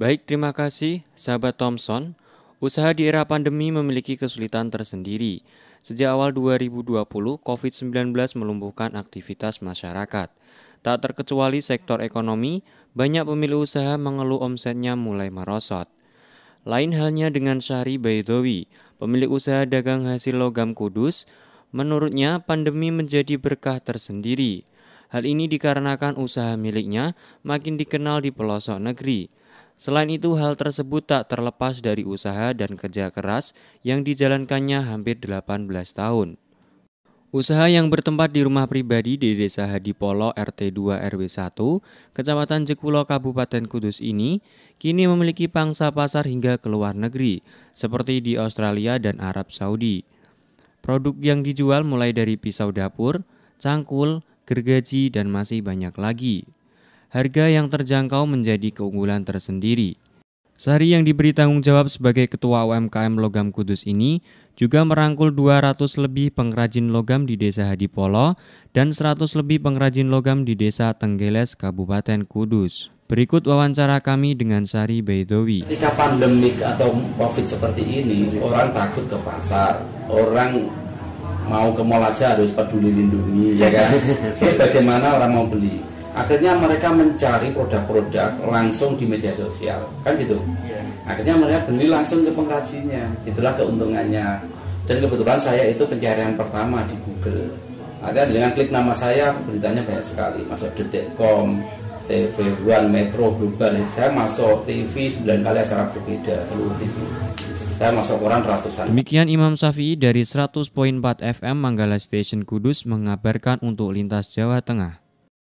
Baik, terima kasih sahabat Thompson. Usaha di era pandemi memiliki kesulitan tersendiri. Sejak awal 2020, COVID-19 melumpuhkan aktivitas masyarakat. Tak terkecuali sektor ekonomi, banyak pemilik usaha mengeluh omsetnya mulai merosot. Lain halnya dengan Syahri Baidowi, pemilik usaha dagang hasil logam kudus, menurutnya pandemi menjadi berkah tersendiri. Hal ini dikarenakan usaha miliknya makin dikenal di pelosok negeri. Selain itu, hal tersebut tak terlepas dari usaha dan kerja keras yang dijalankannya hampir 18 tahun. Usaha yang bertempat di rumah pribadi di Desa Hadipolo RT2 RW1, Kecamatan Jekulo Kabupaten Kudus ini kini memiliki pangsa pasar hingga ke luar negeri, seperti di Australia dan Arab Saudi. Produk yang dijual mulai dari pisau dapur, cangkul, gergaji, dan masih banyak lagi harga yang terjangkau menjadi keunggulan tersendiri. Sari yang diberi tanggung jawab sebagai ketua UMKM Logam Kudus ini juga merangkul 200 lebih pengrajin logam di Desa Hadipolo dan 100 lebih pengrajin logam di Desa Tenggeles, Kabupaten Kudus. Berikut wawancara kami dengan Sari Baidowi. Ketika pandemik atau COVID seperti ini, orang takut ke pasar, orang mau ke mall aja harus peduli lindungi, ya kan? Bagaimana orang mau beli? akhirnya mereka mencari produk-produk langsung di media sosial kan gitu iya. akhirnya mereka beli langsung ke pengrajinnya itulah keuntungannya dan kebetulan saya itu pencarian pertama di Google akhirnya dengan klik nama saya beritanya banyak sekali masuk detikcom TV One Metro Global saya masuk TV 9 kali acara berbeda seluruh TV saya masuk orang ratusan demikian Imam Safi dari 100.4 FM Manggala Station Kudus mengabarkan untuk lintas Jawa Tengah